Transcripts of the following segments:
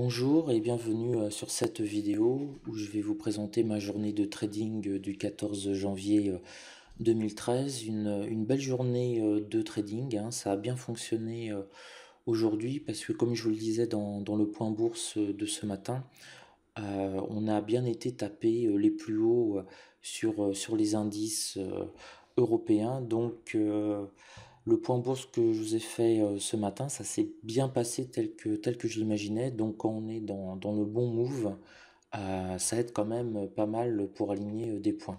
Bonjour et bienvenue euh, sur cette vidéo où je vais vous présenter ma journée de trading euh, du 14 janvier 2013. Euh, une, une belle journée de trading, hein. ça a bien fonctionné aujourd'hui parce que comme je vous le disais dans, le point bourse de ce matin, on a bien été tapé les plus hauts sur, sur les indices européens. Donc le point bourse que je vous ai fait euh, ce matin, ça s'est bien passé tel que, tel que je l'imaginais. Donc quand on est dans, le bon move, euh, ça aide quand même pas mal pour aligner euh, des points.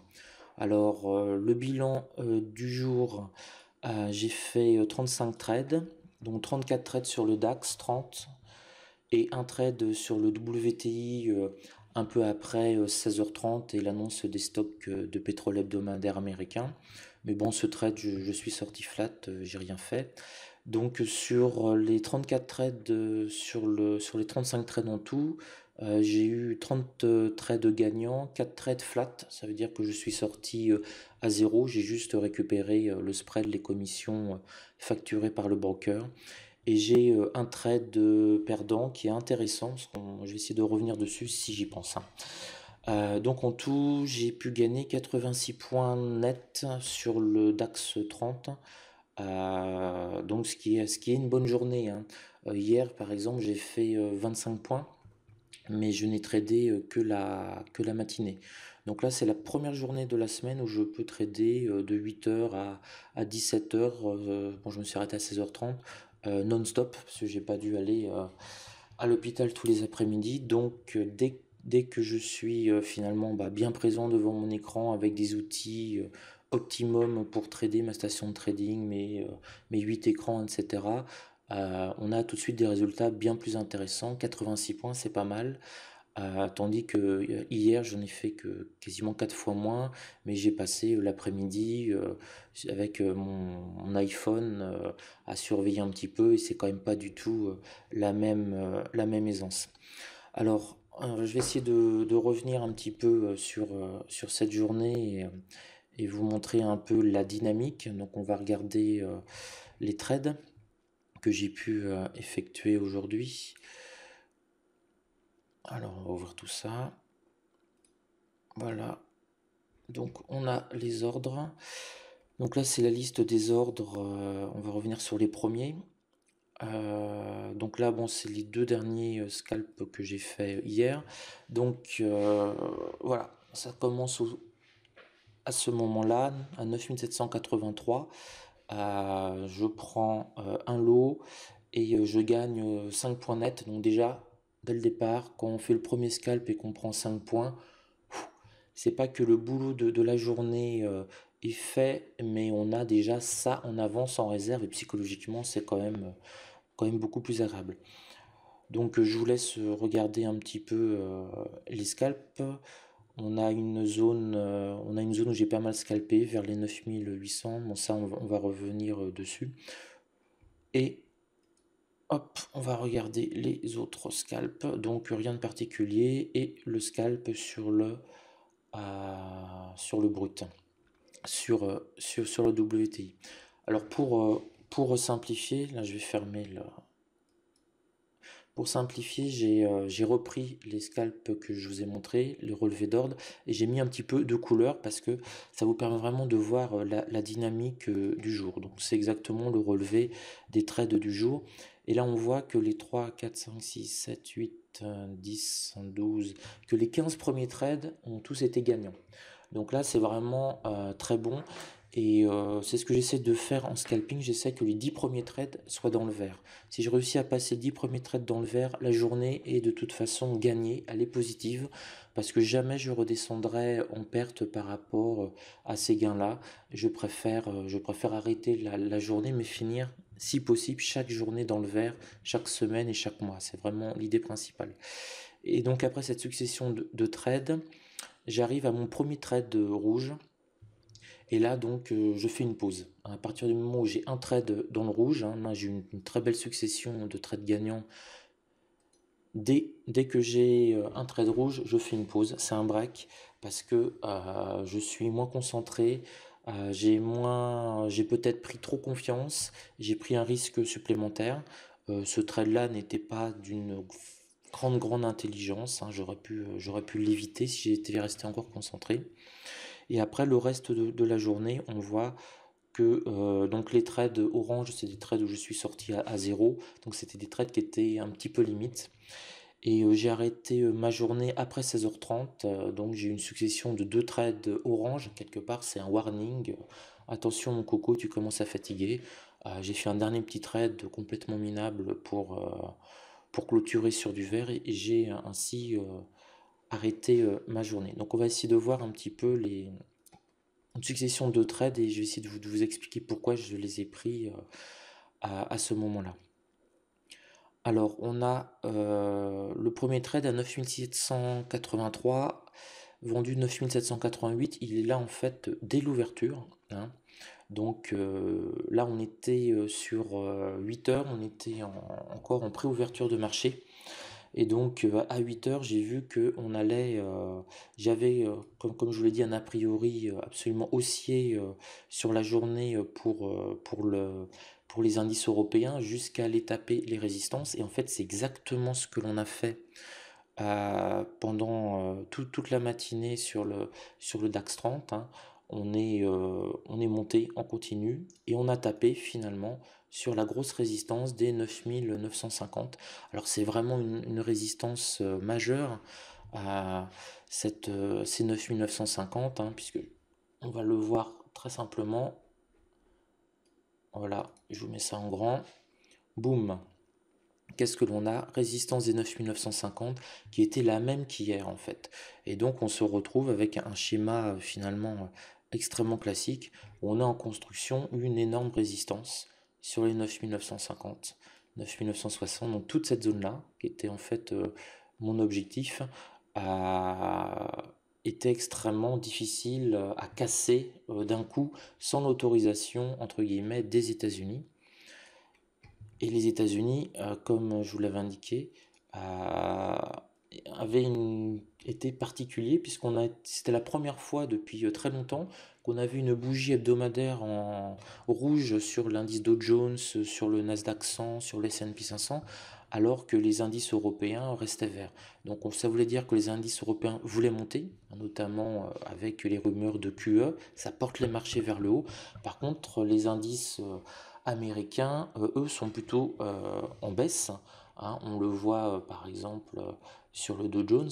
Alors le bilan du jour, j'ai fait 35 trades, donc 34 trades sur le DAX 30 et un trade sur le WTI un peu après 16h30 et l'annonce des stocks de pétrole hebdomadaire américain. Mais bon, ce trade, je, suis sorti flat, euh, j'ai rien fait. Donc sur euh, les 34 trades, euh, sur, le, sur les 35 trades en tout, j'ai eu 30 trades gagnants, 4 trades flat, ça veut dire que je suis sorti à zéro, j'ai juste récupéré le spread, les commissions facturées par le broker. Et j'ai un trade perdant qui est intéressant, je vais essayer de revenir dessus si j'y pense. Hein. Euh, donc en tout, j'ai pu gagner 86 points nets sur le DAX 30. Euh, donc ce qui, est, ce qui est une bonne journée. Hein. Euh, hier par exemple j'ai fait 25 points, mais je n'ai tradé que la, que la matinée. Donc là c'est la première journée de la semaine où je peux trader de 8h à, 17h. bon je me suis arrêté à 16h30 non-stop, parce que j'ai pas dû aller à l'hôpital tous les après-midi. Donc dès que dès que je suis euh, finalement bah, bien présent devant mon écran avec des outils euh, optimum pour trader ma station de trading, mes, euh, mes 8 écrans, etc., on a tout de suite des résultats bien plus intéressants. 86 points, c'est pas mal. tandis que hier, j'en ai fait que quasiment 4 fois moins, mais j'ai passé l'après-midi avec mon, iPhone à surveiller un petit peu et c'est quand même pas du tout la, même, la même aisance. Alors, je vais essayer de, revenir un petit peu euh, euh, sur, cette journée euh, et, vous montrer un peu la dynamique. Donc on va regarder les trades que j'ai pu effectuer aujourd'hui. Alors on va ouvrir tout ça. Voilà. Donc on a les ordres. Donc là c'est la liste des ordres. on va revenir sur les premiers. Euh, donc là, bon, c'est les deux derniers euh, scalps que j'ai fait hier. Donc euh, voilà, ça commence au, à ce moment-là, à 9783. je prends un lot et je gagne 5 points nets. Donc déjà, dès le départ, quand on fait le premier scalp et qu'on prend 5 points, c'est pas que le boulot de, de la journée est fait, mais on a déjà ça en avance en réserve et psychologiquement, c'est quand même quand même beaucoup plus agréable. Donc euh, je vous laisse euh, regarder un petit peu euh, les scalps. On a une zone, on a une zone où j'ai pas mal scalpé vers les 9800. Bon ça on va, revenir dessus. Et hop, on va regarder les autres scalps. Donc rien de particulier et le scalp sur le sur le brut, sur, sur le WTI. Alors pour pour simplifier, là je vais fermer le... Pour simplifier, euh, j'ai repris les scalps que je vous ai montrés, les relevés d'ordre, et j'ai mis un petit peu de couleur parce que ça vous permet vraiment de voir euh, la, dynamique euh, du jour. Donc c'est exactement le relevé des trades du jour. Et là on voit que les 3, 4, 5, 6, 7, 8, 10, 12, que les 15 premiers trades ont tous été gagnants. Donc là c'est vraiment très bon. Et euh, c'est ce que j'essaie de faire en scalping, j'essaie que les 10 premiers trades soient dans le vert. Si je réussis à passer 10 premiers trades dans le vert, la journée est de toute façon gagnée, elle est positive, parce que jamais je redescendrai en perte par rapport euh, à ces gains-là. Je préfère, euh, je préfère arrêter la, journée, mais finir si possible chaque journée dans le vert, chaque semaine et chaque mois. C'est vraiment l'idée principale. Et donc après cette succession de trades, j'arrive à mon premier trade rouge et là, donc, euh, je fais une pause. À partir du moment où j'ai un trade dans le rouge, hein, j'ai une, très belle succession de trades gagnants. Dès, dès que j'ai euh, un trade rouge, je fais une pause. C'est un break parce que euh, je suis moins concentré. j'ai moins, j'ai peut-être pris trop confiance. J'ai pris un risque supplémentaire. ce trade-là n'était pas d'une grande grande intelligence. Hein. j'aurais pu, j'aurais pu l'éviter si j'étais resté encore concentré. Et après, le reste de, la journée, on voit que euh, donc les trades orange, c'est des trades où je suis sorti à, zéro. Donc c'était des trades qui étaient un petit peu limites. Et euh, j'ai arrêté euh, ma journée après 16h30. donc j'ai une succession de deux trades orange. Quelque part, c'est un warning. Attention, mon coco, tu commences à fatiguer. j'ai fait un dernier petit trade complètement minable pour, pour clôturer sur du vert. et j'ai ainsi arrêter euh, ma journée. Donc on va essayer de voir un petit peu les, une succession de trades et je vais essayer de vous, expliquer pourquoi je les ai pris euh, à, ce moment-là. Alors on a euh, le premier trade à 9783, vendu 9788, il est là en fait dès l'ouverture. Hein. Donc là on était sur 8 heures, on était encore en pré-ouverture de marché. Et donc euh, à 8h, j'ai vu que allait, euh, j'avais, euh, comme, comme je vous l'ai dit, un a priori absolument haussier sur la journée pour, les indices européens jusqu'à aller taper les résistances. Et en fait, c'est exactement ce que l'on a fait pendant toute la matinée sur le, sur DAX 30. Hein. On est, on est monté en continu et on a tapé finalement sur la grosse résistance des 9950. Alors c'est vraiment une, résistance euh, majeure à cette, euh, ces 9950, hein, puisque on va le voir très simplement. Voilà, je vous mets ça en grand. Boum Qu'est-ce que l'on a Résistance des 9950 qui était la même qu'hier en fait. Et donc on se retrouve avec un schéma euh, finalement extrêmement classique où on a en construction une énorme résistance sur les 9950, 9960, donc toute cette zone-là, qui était en fait euh, mon objectif, était extrêmement difficile euh, à casser euh, d'un coup sans l'autorisation entre guillemets des États-Unis. Et les États-Unis, comme je vous l'avais indiqué, avait été particulier puisqu'on a c'était la première fois depuis très longtemps on a vu une bougie hebdomadaire en rouge sur l'indice Dow Jones, sur le Nasdaq 100, sur le S&P 500, alors que les indices européens restaient verts. Donc ça voulait dire que les indices européens voulaient monter, notamment euh, avec les rumeurs de QE, ça porte les marchés vers le haut. Par contre, les indices euh, américains, euh, eux, sont plutôt en baisse. Hein. on le voit par exemple sur le Dow Jones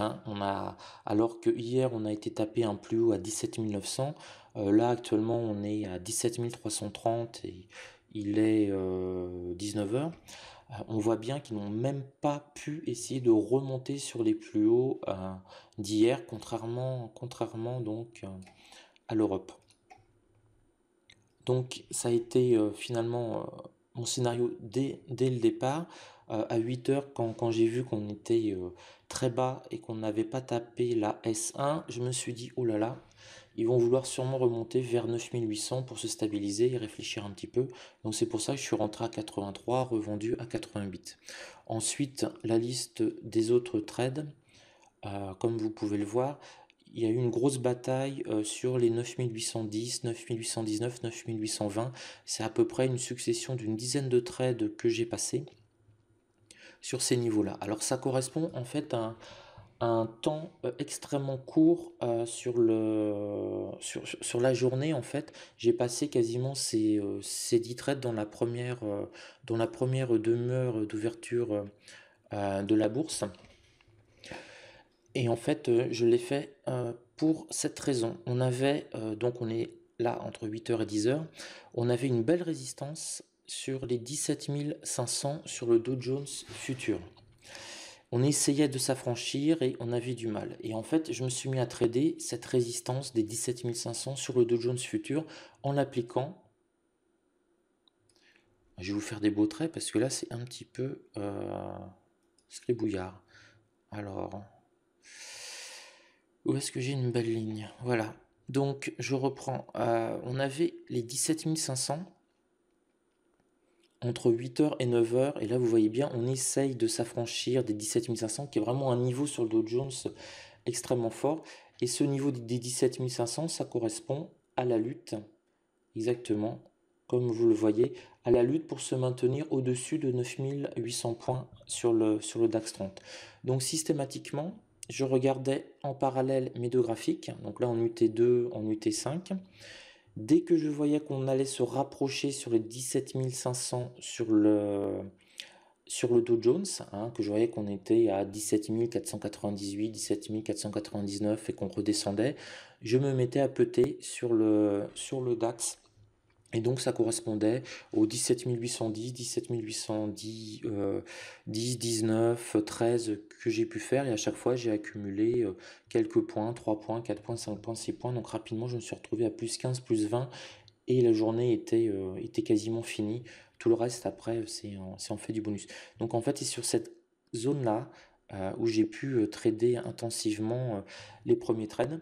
Hein, on a, alors que hier on a été tapé un plus haut à 17 900, euh, là actuellement on est à 17 330 et il est 19h. Euh, euh, on voit bien qu'ils n'ont même pas pu essayer de remonter sur les plus hauts d'hier, contrairement, contrairement donc à l'Europe. Donc ça a été finalement mon scénario dès, dès le départ. Euh, à 8 heures quand, j'ai vu qu'on était euh, très bas et qu'on n'avait pas tapé la S1, je me suis dit, oh là là, ils vont vouloir sûrement remonter vers 9800 pour se stabiliser et réfléchir un petit peu. Donc c'est pour ça que je suis rentré à 83, revendu à 88. Ensuite, la liste des autres trades, euh, comme vous pouvez le voir, il y a eu une grosse bataille sur les 9810, 9819, 9820. C'est à peu près une succession d'une dizaine de trades que j'ai passé ces niveaux-là. Alors ça correspond en fait à un, temps euh, extrêmement court euh, sur, le, sur, sur, la journée. En fait, j'ai passé quasiment ces, euh, ces 10 trades dans la première, dans la première demeure d'ouverture de la bourse. Et en fait, je l'ai fait pour cette raison. On avait, donc on est là entre 8h et 10h, on avait une belle résistance sur les 17 500 sur le Dow Jones Future. On essayait de s'affranchir et on avait du mal. Et en fait, je me suis mis à trader cette résistance des 17 500 sur le Dow Jones futur en l'appliquant. Je vais vous faire des beaux traits parce que là, c'est un petit peu euh, les bouillards. Alors, où est-ce que j'ai une belle ligne Voilà. Donc, je reprends. Euh, on avait les 17 500 entre 8h et 9h. Et là, vous voyez bien, on essaye de s'affranchir des 17500, qui est vraiment un niveau sur le Dow Jones extrêmement fort. Et ce niveau des 17500, ça correspond à la lutte, exactement, comme vous le voyez, à la lutte pour se maintenir au-dessus de 9800 points sur le, sur le DAX 30. Donc systématiquement, je regardais en parallèle mes deux graphiques, donc là en UT2, en UT5. Dès que je voyais qu'on allait se rapprocher sur les 17 500 sur le, sur Dow Jones, hein, que je voyais qu'on était à 17 498, 17 499 et qu'on redescendait, je me mettais à péter sur le, sur le DAX et donc ça correspondait aux 810, 17 810, 10, 19, 13 que j'ai pu faire et à chaque fois j'ai accumulé euh, quelques points, 3 points, 4 points, 5 points, 6 points. Donc rapidement je me suis retrouvé à plus 15, plus 20 et la journée était, euh, était quasiment finie. Tout le reste après c'est en fait du bonus. Donc en fait c'est sur cette zone là euh, où j'ai pu trader intensivement les premiers trades.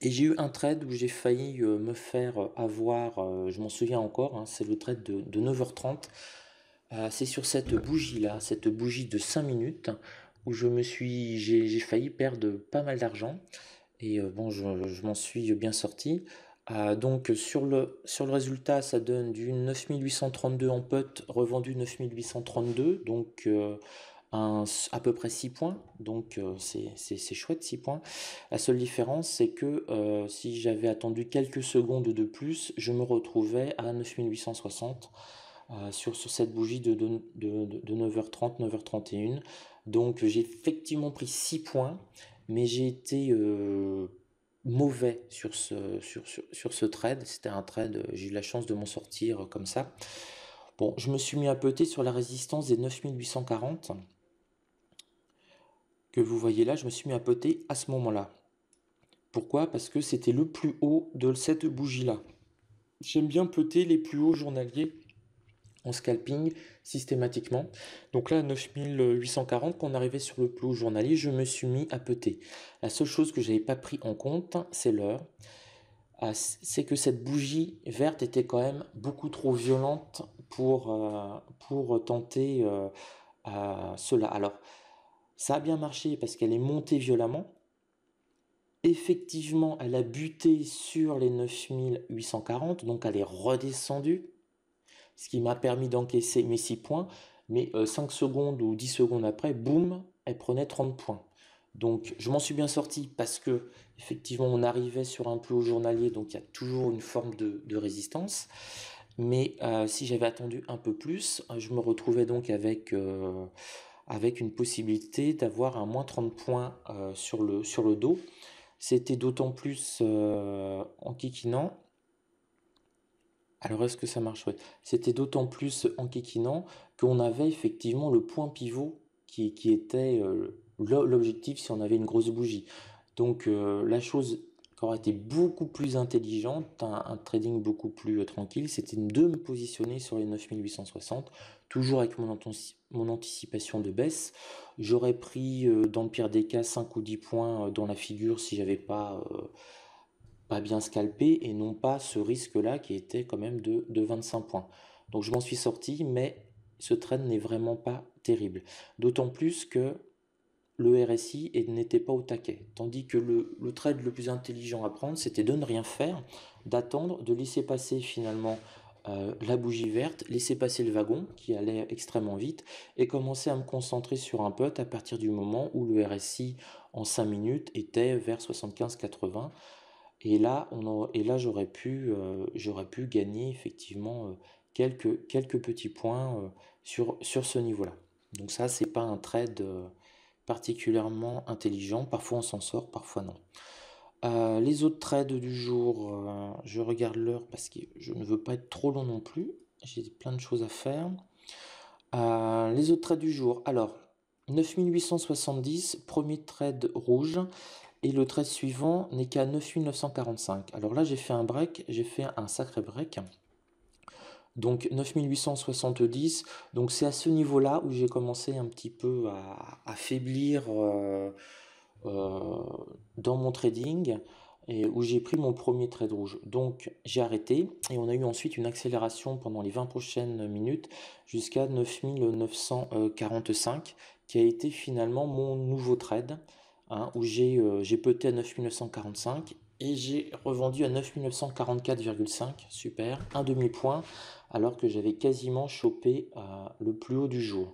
Et j'ai eu un trade où j'ai failli euh, me faire euh, avoir, euh, je m'en souviens encore, hein, c'est le trade de, 9h30. c'est sur cette bougie-là, cette bougie de 5 minutes, où je me suis, j'ai failli perdre pas mal d'argent. Et bon, je, m'en suis bien sorti. donc sur le, sur le résultat, ça donne du 9832 en pot, revendu 9832. Donc un, à peu près 6 points, donc euh, c'est chouette 6 points. La seule différence, c'est que euh, si j'avais attendu quelques secondes de plus, je me retrouvais à 9860 euh, sur, cette bougie de, 9h30, 9h31. Donc j'ai effectivement pris 6 points, mais j'ai été mauvais sur ce, sur, ce trade. C'était un trade, j'ai eu la chance de m'en sortir comme ça. Bon, je me suis mis à peter sur la résistance des 9840 vous voyez là, je me suis mis à poter à ce moment-là. Pourquoi Parce que c'était le plus haut de cette bougie-là. J'aime bien poter les plus hauts journaliers en scalping systématiquement. Donc là, 9840, quand on arrivait sur le plus haut journalier, je me suis mis à peter. La seule chose que j'avais pas pris en compte, c'est l'heure. Ah, c'est que cette bougie verte était quand même beaucoup trop violente pour, euh, pour tenter euh, cela. Alors, ça a bien marché parce qu'elle est montée violemment. Effectivement, elle a buté sur les 9840, donc elle est redescendue, ce qui m'a permis d'encaisser mes 6 points. Mais 5 euh, secondes ou 10 secondes après, boum, elle prenait 30 points. Donc je m'en suis bien sorti parce que effectivement on arrivait sur un plus journalier, donc il y a toujours une forme de, résistance. Mais euh, si j'avais attendu un peu plus, je me retrouvais donc avec euh, avec une possibilité d'avoir un moins 30 points euh, sur, le, sur le dos. C'était d'autant plus euh, en kikinant Alors est-ce que ça marche C'était d'autant plus en enquiquinant qu'on avait effectivement le point pivot qui, qui était euh, l'objectif si on avait une grosse bougie. Donc la chose qui aurait été beaucoup plus intelligente, un trading beaucoup plus tranquille, c'était de me positionner sur les 9860 Toujours avec mon, anticipation de baisse, j'aurais pris euh, dans le pire des cas 5 ou 10 points euh, dans la figure si j'avais pas euh, pas bien scalpé et non pas ce risque-là qui était quand même de, 25 points. Donc je m'en suis sorti, mais ce trade n'est vraiment pas terrible. D'autant plus que le RSI n'était pas au taquet. Tandis que le, trade le plus intelligent à prendre, c'était de ne rien faire, d'attendre, de laisser passer finalement euh, la bougie verte, laisser passer le wagon qui allait extrêmement vite et commencer à me concentrer sur un pote à partir du moment où le RSI en 5 minutes était vers 75-80. Et là, là euh, j'aurais pu, gagner effectivement euh, quelques, petits points sur, sur ce niveau-là. Donc ça, c'est pas un trade particulièrement intelligent. Parfois on s'en sort, parfois non. Euh, les autres trades du jour, euh, je regarde l'heure parce que je ne veux pas être trop long non plus. J'ai plein de choses à faire. Euh, les autres trades du jour. Alors, 9870, premier trade rouge. Et le trade suivant n'est qu'à 9945. Alors là, j'ai fait un break. J'ai fait un sacré break. Donc 9870. Donc c'est à ce niveau-là où j'ai commencé un petit peu à, à faiblir euh, dans mon trading et où j'ai pris mon premier trade rouge. Donc j'ai arrêté et on a eu ensuite une accélération pendant les 20 prochaines minutes jusqu'à 9945 qui a été finalement mon nouveau trade hein, où j'ai euh, à 9945 et j'ai revendu à 9944,5, super, un demi-point alors que j'avais quasiment chopé euh, le plus haut du jour.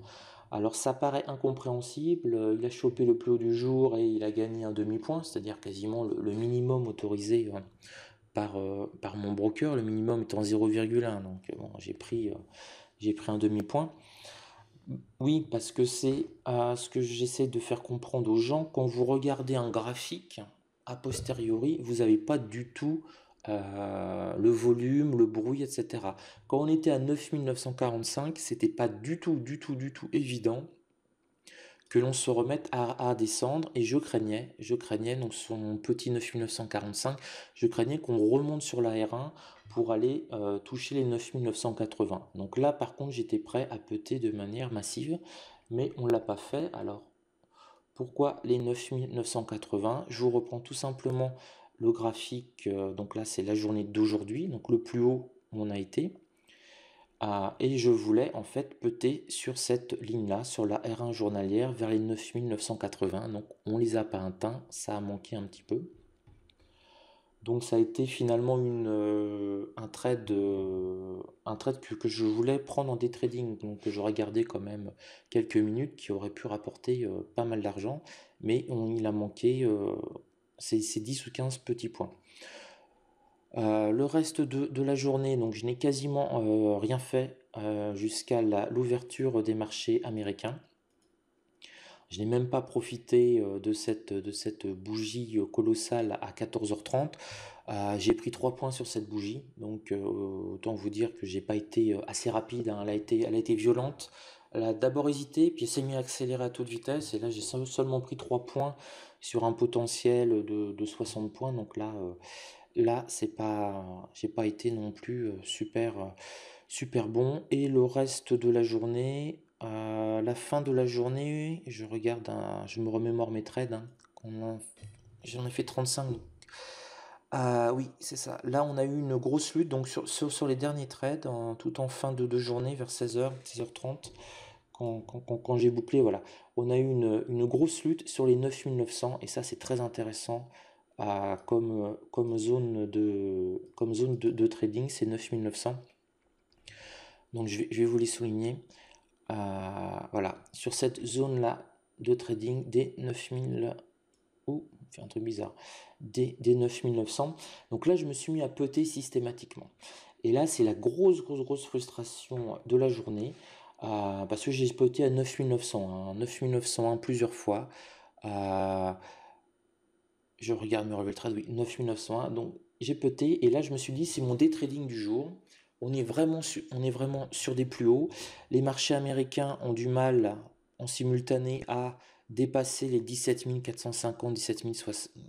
Alors ça paraît incompréhensible, euh, il a chopé le plus haut du jour et il a gagné un demi-point, c'est-à-dire quasiment le, minimum autorisé euh, euh, par, mon broker, le minimum étant 0,1, donc j'ai pris, pris un demi-point. Oui, parce que c'est ce que j'essaie de faire comprendre aux gens. Quand vous regardez un graphique, a posteriori, vous n'avez pas du tout euh, le volume, le bruit, etc. Quand on était à 9945, c'était pas du tout, du tout, du tout évident que l'on se remette à, descendre et je craignais, je craignais, donc son mon petit 9945, je craignais qu'on remonte sur la R1 pour aller euh, toucher les 9980. Donc là par contre j'étais prêt à péter de manière massive, mais on ne l'a pas fait. Alors pourquoi les 9980 Je vous reprends tout simplement le graphique, euh, donc là c'est la journée d'aujourd'hui, donc le plus haut où on a été. Ah, et je voulais en fait peut-être sur cette ligne-là, sur la R1 journalière, vers les 9980. Donc on les a pas atteints, ça a manqué un petit peu. Donc ça a été finalement une, euh, un trade, un trade que, que, je voulais prendre en day trading, donc que j'aurais gardé quand même quelques minutes, qui aurait pu rapporter euh, pas mal d'argent, mais on, il a manqué c'est 10 ou 15 petits points. Euh, le reste de, la journée, donc je n'ai quasiment euh, rien fait euh, jusqu'à l'ouverture des marchés américains. Je n'ai même pas profité de cette, bougie colossale à 14h30. j'ai pris 3 points sur cette bougie, donc autant vous dire que j'ai pas été assez rapide, hein. elle a été violente. Elle d'abord hésité, puis s'est mis à accélérer à toute vitesse. Et là, j'ai seulement pris 3 points sur un potentiel de, 60 points. Donc là, euh, là c'est pas, j'ai pas été non plus euh, super, euh, super bon. Et le reste de la journée, la fin de la journée, je regarde, je me remémore mes trades. Hein, j'en ai fait 35. Ah oui, c'est ça. Là, on a eu une grosse lutte donc sur, les derniers trades, tout en fin de, de journée, vers 16h, 16h30 quand, j'ai bouclé, voilà, on a eu une, grosse lutte sur les 9900 et ça c'est très intéressant euh, euh, comme, zone, de, comme zone de, trading, c'est 9900. Donc je vais, vous les souligner. Euh, voilà, sur cette zone-là de trading des 9000... ou un truc bizarre. Des, des 9900. Donc là, je me suis mis à peter systématiquement. Et là, c'est la grosse, grosse, grosse frustration de la journée. Ah, parce que j'ai spoté à 9900, 9901 hein, plusieurs fois. Ah, je regarde mes relevés le trade, oui, 9901. Donc j'ai poté et là je me suis dit c'est mon day trading du jour. On est, vraiment sur, on est vraiment sur des plus hauts. Les marchés américains ont du mal en simultané à dépasser les 17 450,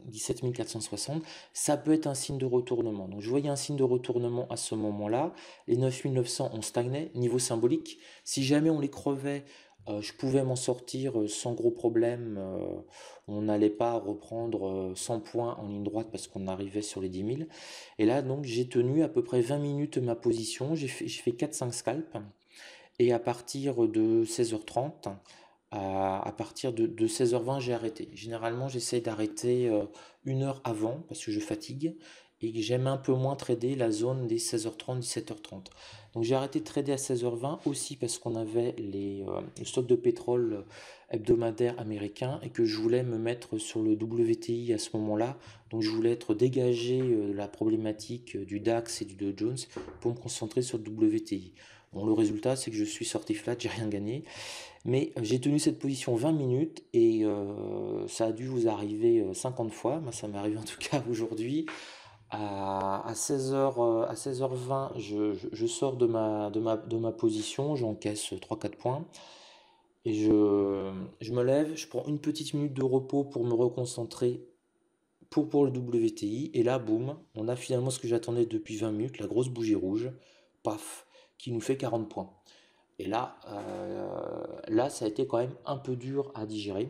17, 460, ça peut être un signe de retournement. Donc je voyais un signe de retournement à ce moment-là. Les 9 900, on stagnait, niveau symbolique. Si jamais on les crevait, euh, je pouvais m'en sortir euh, sans gros problème. Euh, on n'allait pas reprendre 100 points en ligne droite parce qu'on arrivait sur les 10 000. Et là, donc, j'ai tenu à peu près 20 minutes ma position. J'ai fait, fait 4-5 scalps. Et à partir de 16h30, à, partir de, 16h20, j'ai arrêté. Généralement, j'essaie d'arrêter euh, une heure avant parce que je fatigue et que j'aime un peu moins trader la zone des 16h30, 17h30. Donc j'ai arrêté de trader à 16h20 aussi parce qu'on avait les, euh, stocks de pétrole euh, hebdomadaire américain et que je voulais me mettre sur le WTI à ce moment-là. Donc je voulais être dégagé de la problématique du DAX et du Dow Jones pour me concentrer sur le WTI. Bon, le résultat, c'est que je suis sorti flat, j'ai rien gagné. Mais euh, j'ai tenu cette position 20 minutes et euh, ça a dû vous arriver 50 euh, fois. ça m'est arrivé en tout cas aujourd'hui. À, 16h, à 16h20, je, sors de ma, position, j'encaisse 3-4 points. Et je, me lève, je prends une petite minute de repos pour me reconcentrer pour, pour le WTI. Et là, boum, on a finalement ce que j'attendais depuis 20 minutes, la grosse bougie rouge. Paf, qui nous fait 40 points. Et là, euh, là, ça a été quand même un peu dur à digérer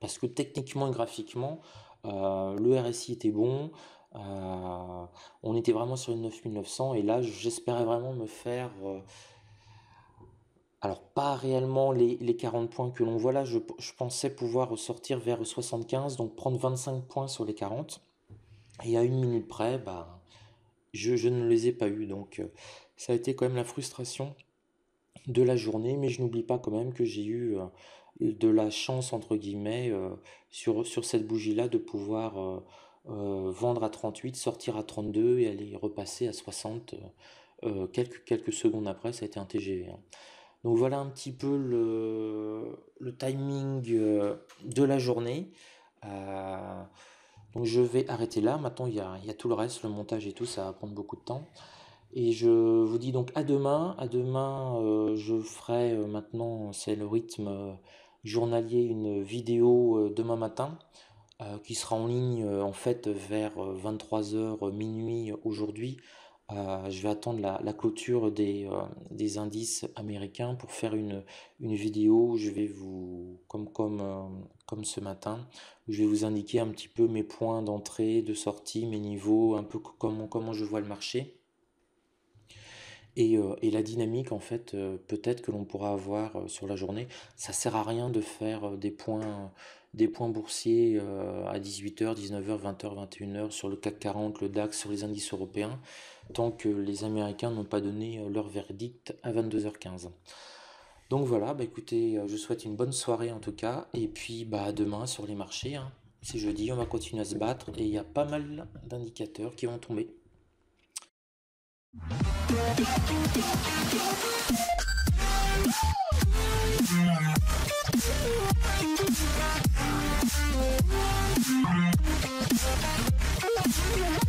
parce que techniquement et graphiquement, euh, le RSI était bon. Euh, on était vraiment sur une 9900 et là, j'espérais vraiment me faire. alors, pas réellement les, 40 points que l'on voit là. Je, pensais pouvoir sortir vers 75, donc prendre 25 points sur les 40. Et à une minute près, bah, je, ne les ai pas eus. Donc euh, ça a été quand même la frustration de la journée, mais je n'oublie pas quand même que j'ai eu euh, de la chance, entre guillemets, euh, sur, sur cette bougie-là de pouvoir vendre à 38, sortir à 32 et aller repasser à 60 quelques, quelques secondes après. Ça a été un TGV. Hein. Donc voilà un petit peu le timing de la journée. Donc je vais arrêter là. Maintenant, il y, a, tout le reste, le montage et tout, ça va prendre beaucoup de temps. Et je vous dis donc à demain. À demain, euh, je ferai euh, maintenant, c'est le rythme euh, journalier, une vidéo demain matin qui sera en ligne en fait vers 23h minuit aujourd'hui. Euh, je vais attendre la, clôture euh, des, indices américains pour faire une, vidéo je vais vous, comme, comme, euh, comme ce matin, je vais vous indiquer un petit peu mes points d'entrée, de sortie, mes niveaux, un peu comment, comment je vois le marché. Et, et la dynamique, en fait, peut-être que l'on pourra avoir sur la journée. Ça sert à rien de faire des points des points boursiers euh, à 18h, 19h, 20h, 21h sur le CAC 40, le DAX, sur les indices européens, tant que les Américains n'ont pas donné euh, leur verdict à 22h15. Donc voilà, bah écoutez, euh, je souhaite une bonne soirée en tout cas, et puis bah demain sur les marchés, hein. c'est jeudi, on va continuer à se battre, et il y a pas mal d'indicateurs qui vont tomber. Yeah.